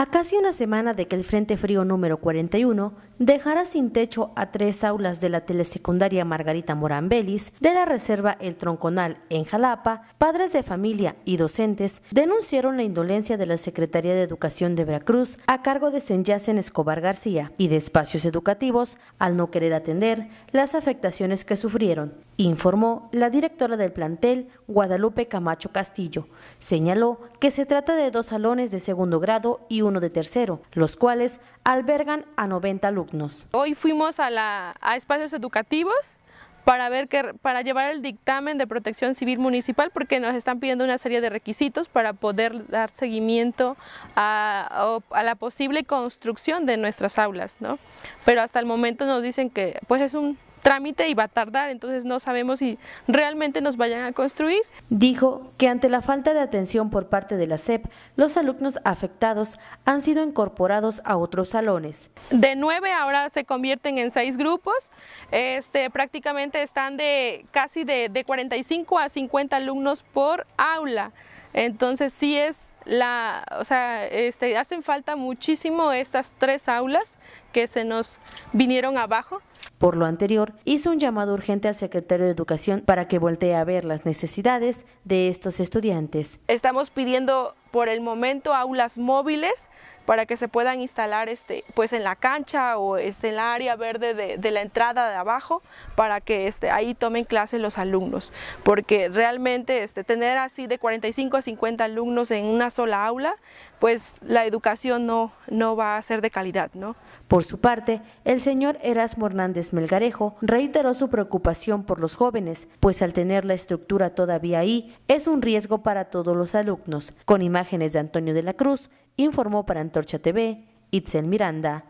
A casi una semana de que el Frente Frío número 41 dejara sin techo a tres aulas de la telesecundaria Margarita Morán Vélez de la Reserva El Tronconal en Jalapa, padres de familia y docentes denunciaron la indolencia de la Secretaría de Educación de Veracruz a cargo de Senyacen Escobar García y de espacios educativos al no querer atender las afectaciones que sufrieron informó la directora del plantel, Guadalupe Camacho Castillo. Señaló que se trata de dos salones de segundo grado y uno de tercero, los cuales albergan a 90 alumnos. Hoy fuimos a, la, espacios educativos para, ver que, para llevar el dictamen de protección civil municipal porque nos están pidiendo una serie de requisitos para poder dar seguimiento a, la posible construcción de nuestras aulas, ¿no? Pero hasta el momento nos dicen que pues es un trámite y va a tardar, entonces no sabemos si realmente nos vayan a construir. Dijo que ante la falta de atención por parte de la SEP, los alumnos afectados han sido incorporados a otros salones. De nueve ahora se convierten en seis grupos, este, prácticamente están de casi de, de 45 a 50 alumnos por aula, entonces sí es la, o sea, este, hacen falta muchísimo estas tres aulas que se nos vinieron abajo. Por lo anterior, hizo un llamado urgente al secretario de Educación para que voltee a ver las necesidades de estos estudiantes. Estamos pidiendo por el momento aulas móviles para que se puedan instalar este, pues en la cancha o este, en la área verde de, de la entrada de abajo para que este, ahí tomen clases los alumnos, porque realmente este, tener así de 45 a 50 alumnos en una sola aula, pues la educación no, no va a ser de calidad. ¿no? Por su parte, el señor Erasmo Hernández Melgarejo reiteró su preocupación por los jóvenes, pues al tener la estructura todavía ahí, es un riesgo para todos los alumnos. Con imágenes de Antonio de la Cruz, informó para Antorcha TV, Itzel Miranda.